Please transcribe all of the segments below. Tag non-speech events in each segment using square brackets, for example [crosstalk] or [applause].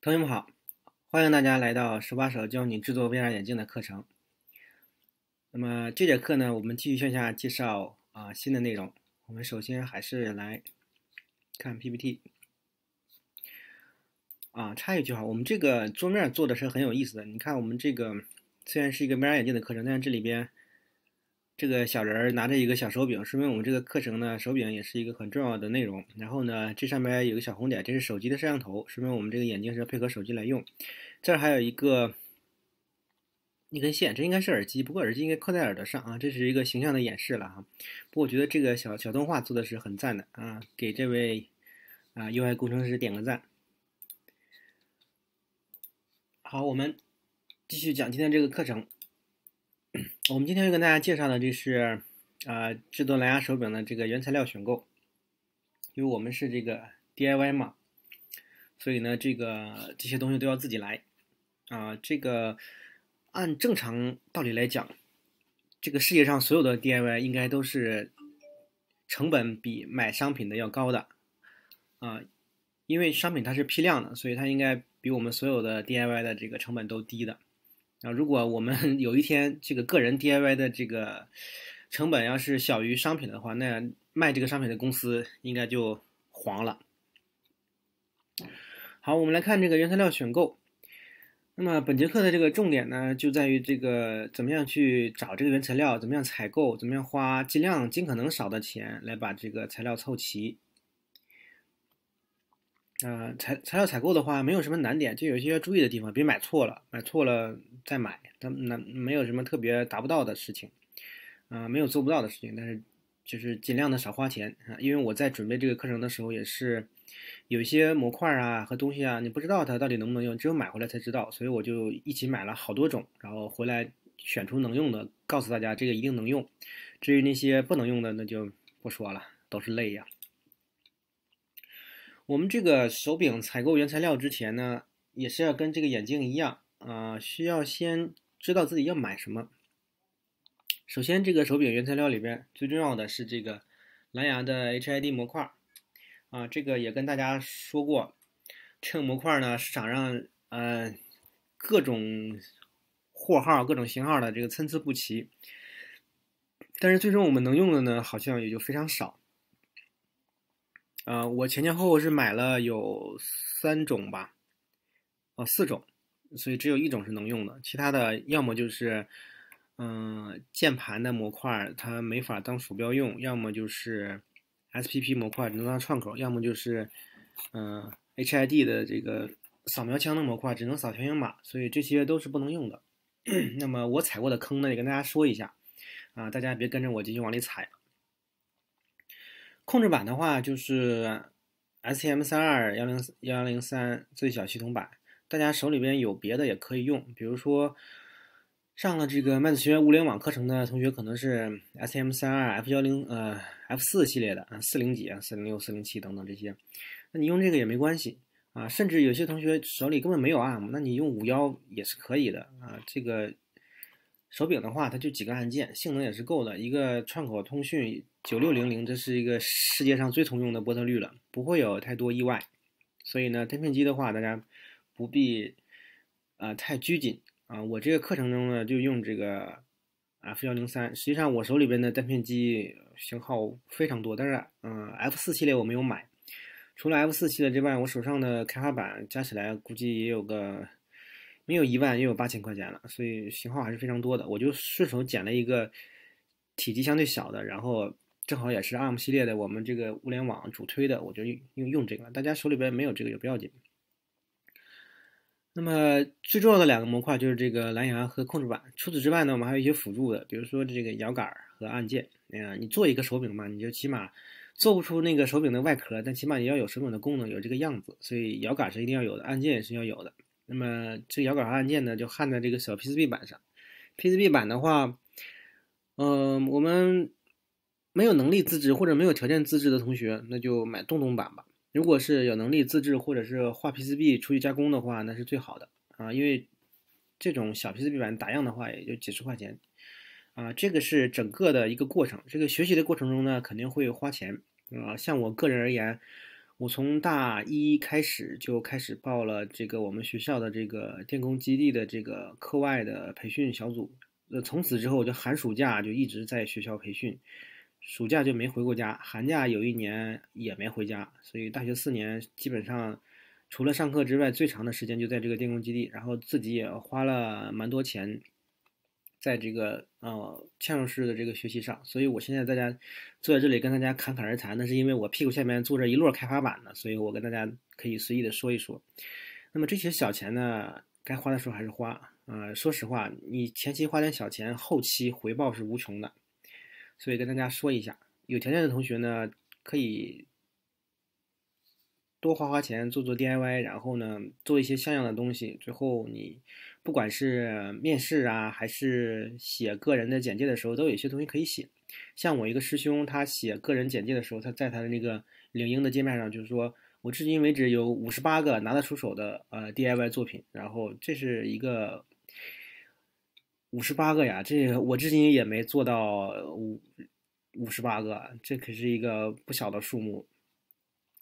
同学们好，欢迎大家来到手把手教你制作 VR 眼镜的课程。那么这节课呢，我们继续向下介绍啊新的内容。我们首先还是来看 PPT。啊，插一句话，我们这个桌面做的是很有意思的。你看，我们这个虽然是一个 VR 眼镜的课程，但是这里边。这个小人儿拿着一个小手柄，说明我们这个课程呢，手柄也是一个很重要的内容。然后呢，这上面有个小红点，这是手机的摄像头，说明我们这个眼镜是配合手机来用。这儿还有一个一根线，这应该是耳机，不过耳机应该扣在耳朵上啊。这是一个形象的演示了啊。不过我觉得这个小小动画做的是很赞的啊，给这位啊 UI 工程师点个赞。好，我们继续讲今天这个课程。[clears throat] 我们今天要跟大家介绍的这是，啊，智多蓝牙手柄的这个原材料选购，因为我们是这个 DIY 嘛，所以呢，这个这些东西都要自己来，啊，这个按正常道理来讲，这个世界上所有的 DIY 应该都是成本比买商品的要高的，啊，因为商品它是批量的，所以它应该比我们所有的 DIY 的这个成本都低的。啊，如果我们 [laughs] 有一天这个个人 DIY 的这个成本要是小于商品的话，那卖这个商品的公司应该就黄了。好，我们来看这个原材料选购。那么本节课的这个重点呢，就在于这个怎么样去找这个原材料，怎么样采购，怎么样花尽量尽可能少的钱来把这个材料凑齐。呃，材材料采购的话，没有什么难点，就有一些要注意的地方，别买错了，买错了再买，它难没有什么特别达不到的事情，啊，没有做不到的事情，但是就是尽量的少花钱啊，因为我在准备这个课程的时候，也是有一些模块啊和东西啊，你不知道它到底能不能用，只有买回来才知道，所以我就一起买了好多种，然后回来选出能用的，告诉大家这个一定能用，至于那些不能用的，那就不说了，都是泪呀。我们这个手柄采购原材料之前呢，也是要跟这个眼镜一样啊，需要先知道自己要买什么。首先，这个手柄原材料里边最重要的是这个蓝牙的 HID 模块啊，这个也跟大家说过，这个模块呢，市场上呃各种货号、各种型号的这个参差不齐，但是最终我们能用的呢，好像也就非常少。呃，我前前后后是买了有三种吧，哦四种，所以只有一种是能用的，其他的要么就是，嗯，键盘的模块它没法当鼠标用，要么就是，SPP 模块只能当串口，要么就是，嗯，HID 的这个扫描枪的模块只能扫条形码，所以这些都是不能用的。[coughs] 那么我踩过的坑呢，也跟大家说一下，啊，大家别跟着我继续往里踩。控制板的话就是 STM32 幺零幺零三最小系统版，大家手里边有别的也可以用，比如说上了这个麦子学院物联网课程的同学，可能是 STM32F 幺零呃 F 四系列的啊四零几啊四零六四零七等等这些，那你用这个也没关系啊，甚至有些同学手里根本没有 M，那你用五幺也是可以的啊。这个手柄的话，它就几个按键，性能也是够的，一个串口通讯。九六零零，这是一个世界上最通用的波特率了，不会有太多意外。所以呢，单片机的话，大家不必啊太拘谨啊。我这个课程中呢，就用这个 F 幺零三。实际上，我手里边的单片机型号非常多，但是嗯，F 四系列我没有买。除了 F 四系列之外，我手上的开发板加起来估计也有个没有一万，也有八千块钱了，所以型号还是非常多的。我就顺手捡了一个体积相对小的，然后。正好也是 ARM 系列的，我们这个物联网主推的，我就用用这个。大家手里边没有这个也不要紧。那么最重要的两个模块就是这个蓝牙和控制板。除此之外呢，我们还有一些辅助的，比如说这个摇杆和按键。哎呀，你做一个手柄嘛，你就起码做不出那个手柄的外壳，但起码也要有手柄的功能，有这个样子。所以摇杆是一定要有的，按键也是要有的。那么这摇杆和按键呢，就焊在这个小 PCB 板上。PCB 板的话，嗯，我们。没有能力自制或者没有条件自制的同学，那就买洞洞版吧。如果是有能力自制或者是画 PCB 出去加工的话，那是最好的啊。因为这种小 PCB 板打样的话，也就几十块钱啊。这个是整个的一个过程。这个学习的过程中呢，肯定会花钱啊。像我个人而言，我从大一开始就开始报了这个我们学校的这个电工基地的这个课外的培训小组，那从此之后我就寒暑假就一直在学校培训。暑假就没回过家，寒假有一年也没回家，所以大学四年基本上除了上课之外，最长的时间就在这个电工基地。然后自己也花了蛮多钱在这个呃嵌入式的这个学习上。所以我现在大家坐在这里跟大家侃侃而谈，那是因为我屁股下面坐着一摞开发板呢，所以我跟大家可以随意的说一说。那么这些小钱呢，该花的时候还是花啊。说实话，你前期花点小钱，后期回报是无穷的。所以跟大家说一下，有条件的同学呢，可以多花花钱做做 DIY，然后呢，做一些像样的东西。最后你不管是面试啊，还是写个人的简介的时候，都有一些东西可以写。像我一个师兄，他写个人简介的时候，他在他的那个领英的界面上就是说我至今为止有五十八个拿得出手的呃 DIY 作品，然后这是一个。五十八个呀，这我至今也没做到五五十八个，这可是一个不小的数目。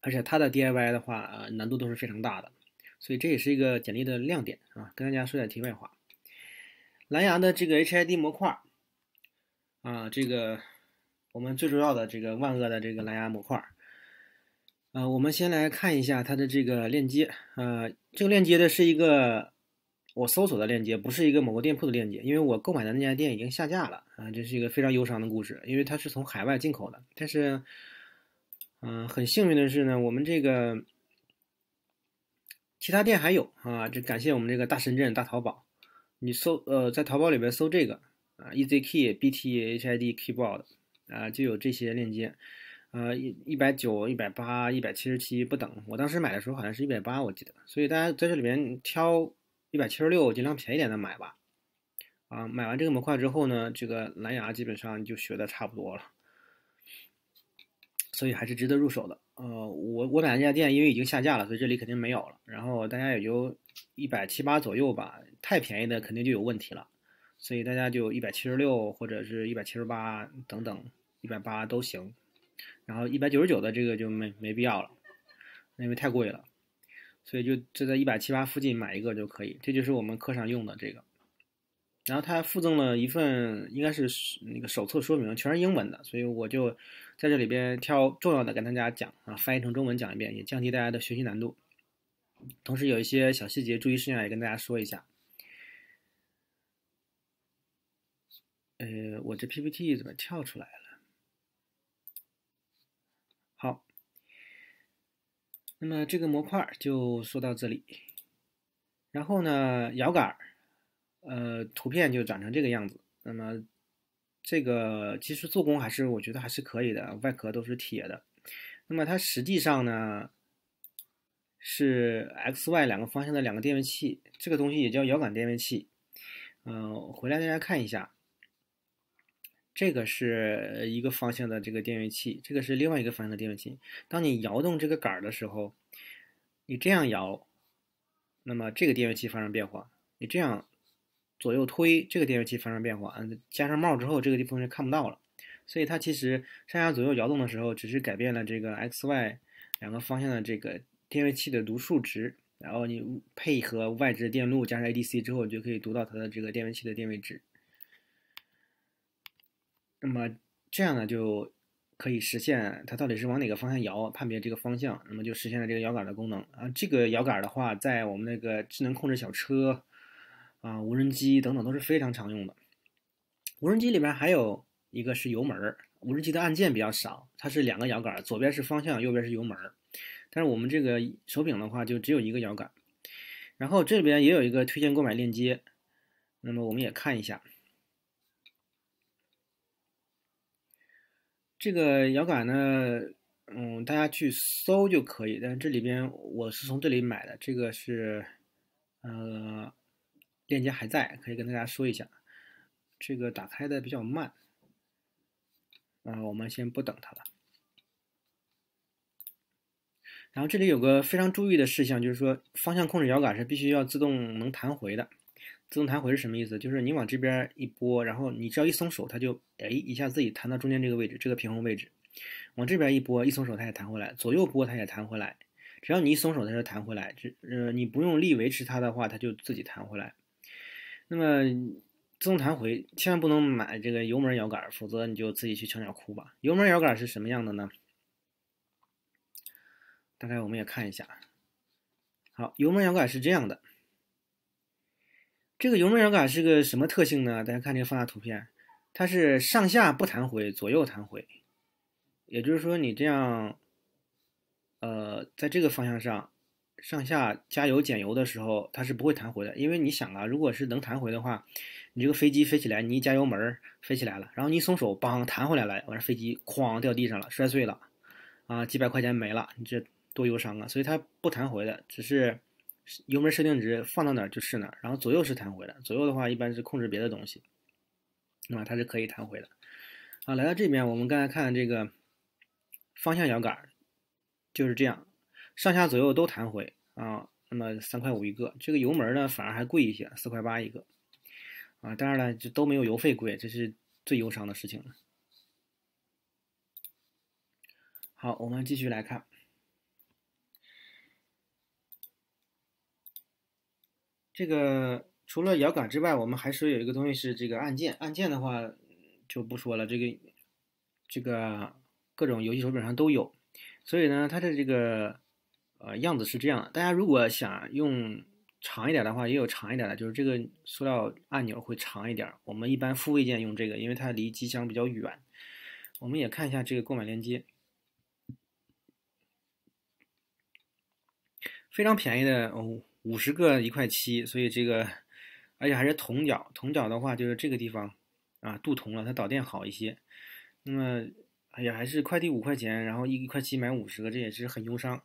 而且它的 DIY 的话，呃，难度都是非常大的，所以这也是一个简历的亮点啊。跟大家说点题外话，蓝牙的这个 HID 模块，啊，这个我们最主要的这个万恶的这个蓝牙模块，呃，我们先来看一下它的这个链接，呃，这个链接的是一个。我搜索的链接不是一个某个店铺的链接，因为我购买的那家店已经下架了啊，这是一个非常忧伤的故事，因为它是从海外进口的。但是，嗯，很幸运的是呢，我们这个其他店还有啊，这感谢我们这个大深圳大淘宝。你搜呃，在淘宝里边搜这个啊 e z k bthid keyboard 啊，就有这些链接，呃，一一百九、一百八、一百七十七不等。我当时买的时候好像是一百八，我记得。所以大家在这里面挑。一百七十六，尽量便宜点的买吧。啊，买完这个模块之后呢，这个蓝牙基本上就学的差不多了，所以还是值得入手的。呃，我我买那家店因为已经下架了，所以这里肯定没有了。然后大家也就一百七八左右吧，太便宜的肯定就有问题了。所以大家就一百七十六或者是一百七十八等等一百八都行。然后一百九十九的这个就没没必要了，因为太贵了。所以就就在一百七八附近买一个就可以，这就是我们课上用的这个。然后它附赠了一份，应该是那个手册说明，全是英文的，所以我就在这里边挑重要的跟大家讲啊，翻译成中文讲一遍，也降低大家的学习难度。同时有一些小细节注意事项也跟大家说一下。呃，我这 PPT 怎么跳出来了？好。那么这个模块就说到这里，然后呢，摇杆呃，图片就长成这个样子。那么这个其实做工还是我觉得还是可以的，外壳都是铁的。那么它实际上呢，是 X、Y 两个方向的两个电位器，这个东西也叫摇杆电位器。嗯，回来大家看一下。这个是一个方向的这个电位器，这个是另外一个方向的电位器。当你摇动这个杆儿的时候，你这样摇，那么这个电位器发生变化；你这样左右推，这个电位器发生变化。加上帽之后，这个地方就看不到了。所以它其实上下左右摇动的时候，只是改变了这个 X、Y 两个方向的这个电位器的读数值。然后你配合外置电路，加上 ADC 之后，你就可以读到它的这个电位器的电位值。那么这样呢就可以实现它到底是往哪个方向摇，判别这个方向，那么就实现了这个摇杆的功能啊。这个摇杆的话，在我们那个智能控制小车啊、无人机等等都是非常常用的。无人机里边还有一个是油门无人机的按键比较少，它是两个摇杆，左边是方向，右边是油门但是我们这个手柄的话就只有一个摇杆，然后这边也有一个推荐购买链接，那么我们也看一下。这个摇杆呢，嗯，大家去搜就可以。但这里边我是从这里买的，这个是，呃，链接还在，可以跟大家说一下。这个打开的比较慢，嗯，我们先不等它了。然后这里有个非常注意的事项，就是说方向控制摇杆是必须要自动能弹回的。自动弹回是什么意思？就是你往这边一拨，然后你只要一松手，它就哎一下自己弹到中间这个位置，这个平衡位置。往这边一拨，一松手它也弹回来，左右拨它也弹回来。只要你一松手，它就弹回来。这呃，你不用力维持它的话，它就自己弹回来。那么自动弹回，千万不能买这个油门摇杆，否则你就自己去墙角哭吧。油门摇杆是什么样的呢？大概我们也看一下。好，油门摇杆是这样的。这个油门摇杆是个什么特性呢？大家看这个放大图片，它是上下不弹回，左右弹回。也就是说，你这样，呃，在这个方向上，上下加油减油的时候，它是不会弹回的。因为你想啊，如果是能弹回的话，你这个飞机飞起来，你一加油门飞起来了，然后你一松手，邦，弹回来了，完了飞机哐掉地上了，摔碎了，啊，几百块钱没了，你这多忧伤啊！所以它不弹回的，只是。油门设定值放到哪就是哪，然后左右是弹回的。左右的话一般是控制别的东西，那么它是可以弹回的。啊，来到这边，我们刚才看这个方向摇杆就是这样，上下左右都弹回啊。那么三块五一个，这个油门呢反而还贵一些，四块八一个啊。当然了，这都没有油费贵，这是最忧伤的事情了。好，我们继续来看。这个除了摇杆之外，我们还说有一个东西是这个按键。按键的话就不说了，这个这个各种游戏手柄上都有。所以呢，它的这个呃样子是这样。大家如果想用长一点的话，也有长一点的，就是这个塑料按钮会长一点。我们一般复位键用这个，因为它离机箱比较远。我们也看一下这个购买链接，非常便宜的哦。五十个一块七，所以这个，而且还是铜角，铜角的话就是这个地方，啊镀铜了，它导电好一些。那么也还是快递五块钱，然后一一块七买五十个，这也是很忧伤。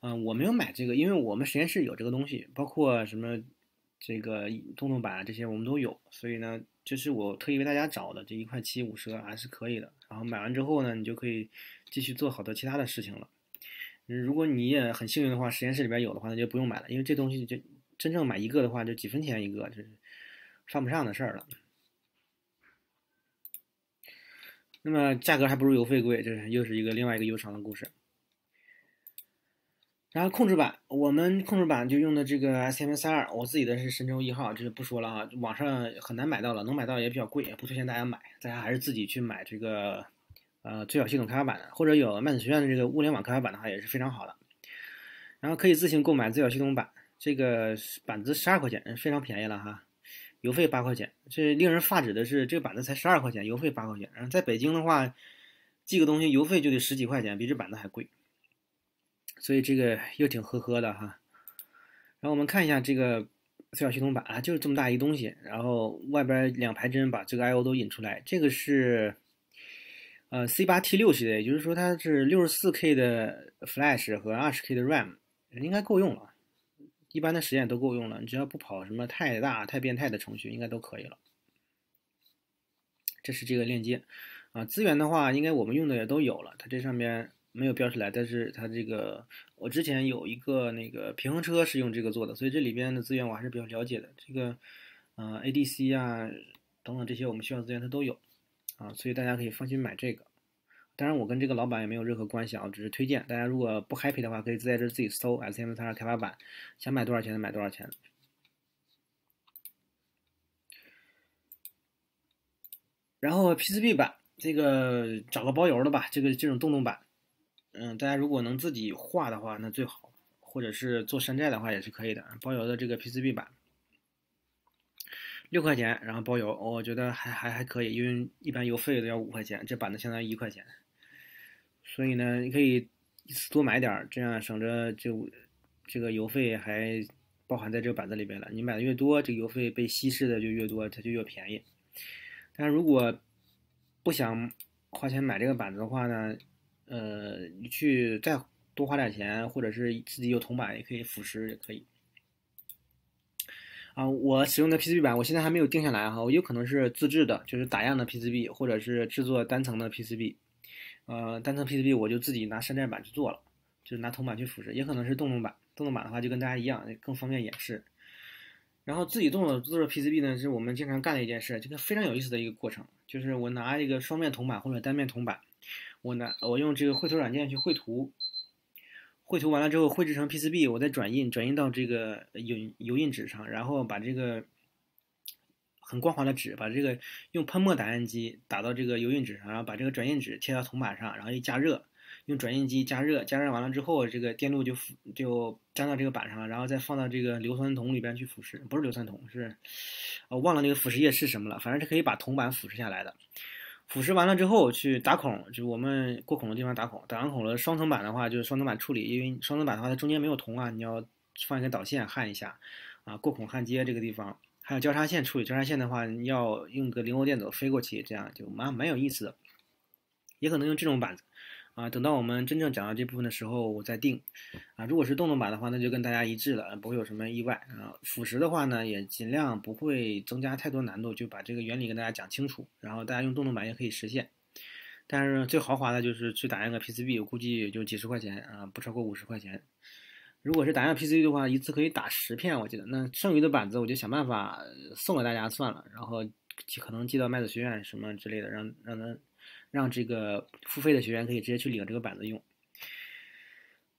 嗯，我没有买这个，因为我们实验室有这个东西，包括什么这个洞洞板啊这些我们都有，所以呢，这是我特意为大家找的这一块七五十个还是可以的。然后买完之后呢，你就可以继续做好多其他的事情了。如果你也很幸运的话，实验室里边有的话，那就不用买了，因为这东西就真正买一个的话，就几分钱一个，就是犯不上的事儿了。那么价格还不如邮费贵，这是又是一个另外一个悠长的故事。然后控制板，我们控制板就用的这个 s m 三二，我自己的是神舟一号，这就不说了啊，网上很难买到了，能买到也比较贵，也不推荐大家买，大家还是自己去买这个。呃，最小系统开发版的，或者有麦子学院的这个物联网开发版的话，也是非常好的。然后可以自行购买最小系统版，这个板子十二块钱，非常便宜了哈，邮费八块钱。这令人发指的是，这个板子才十二块钱，邮费八块钱。然后在北京的话，寄个东西邮费就得十几块钱，比这板子还贵。所以这个又挺呵呵的哈。然后我们看一下这个最小系统板啊，就是这么大一东西，然后外边两排针把这个 I/O 都引出来，这个是。呃，C 八 T 六系列，也就是说它是六十四 K 的 Flash 和二十 K 的 RAM，应该够用了。一般的实验都够用了，你只要不跑什么太大太变态的程序，应该都可以了。这是这个链接啊，资源的话，应该我们用的也都有了。它这上面没有标出来，但是它这个我之前有一个那个平衡车是用这个做的，所以这里边的资源我还是比较了解的。这个，呃，ADC 啊等等这些我们需要资源，它都有。啊，所以大家可以放心买这个。当然，我跟这个老板也没有任何关系啊，只是推荐。大家如果不 happy 的话，可以在这自己搜 s m 3 2开发版，想买多少钱的买多少钱。然后 PCB 版这个找个包邮的吧，这个这种洞洞版，嗯，大家如果能自己画的话，那最好；或者是做山寨的话，也是可以的，包邮的这个 PCB 版。六块钱，然后包邮，我觉得还还还可以，因为一般邮费都要五块钱，这板子相当于一块钱，所以呢，你可以一次多买点儿，这样省着就这个邮费还包含在这个板子里边了。你买的越多，这个邮费被稀释的就越多，它就越便宜。但如果不想花钱买这个板子的话呢，呃，你去再多花点钱，或者是自己有铜板也可以腐蚀也可以。啊，我使用的 PCB 板，我现在还没有定下来哈，我有可能是自制的，就是打样的 PCB，或者是制作单层的 PCB。呃，单层 PCB 我就自己拿山寨板去做了，就是拿铜板去腐蚀，也可能是动动板。动动板的话就跟大家一样，更方便演示。然后自己动手制作 PCB 呢，是我们经常干的一件事，这个非常有意思的一个过程，就是我拿一个双面铜板或者单面铜板，我拿我用这个绘图软件去绘图。绘图完了之后，绘制成 PCB，我再转印，转印到这个油油印纸上，然后把这个很光滑的纸，把这个用喷墨打印机打到这个油印纸上，然后把这个转印纸贴到铜板上，然后一加热，用转印机加热，加热完了之后，这个电路就就粘到这个板上了，然后再放到这个硫酸铜里边去腐蚀，不是硫酸铜，是，我忘了那个腐蚀液是什么了，反正是可以把铜板腐蚀下来的。腐蚀完了之后去打孔，就我们过孔的地方打孔，打完孔了双层板的话就是双层板处理，因为双层板的话它中间没有铜啊，你要放一根导线焊一下，啊过孔焊接这个地方还有交叉线处理，交叉线的话你要用个零欧电阻飞过去，这样就蛮蛮有意思的，也可能用这种板子。啊，等到我们真正讲到这部分的时候，我再定。啊，如果是动动板的话，那就跟大家一致了，不会有什么意外。啊，辅食的话呢，也尽量不会增加太多难度，就把这个原理跟大家讲清楚，然后大家用动动板也可以实现。但是最豪华的就是去打印个 PCB，我估计也就几十块钱啊，不超过五十块钱。如果是打印 PCB 的话，一次可以打十片，我记得。那剩余的板子我就想办法送给大家算了，然后可能寄到麦子学院什么之类的，让让他。让这个付费的学员可以直接去领这个板子用。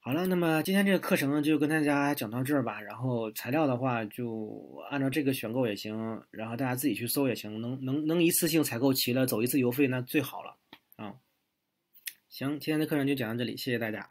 好了，那么今天这个课程就跟大家讲到这儿吧。然后材料的话，就按照这个选购也行，然后大家自己去搜也行。能能能一次性采购齐了，走一次邮费那最好了。啊，行，今天的课程就讲到这里，谢谢大家。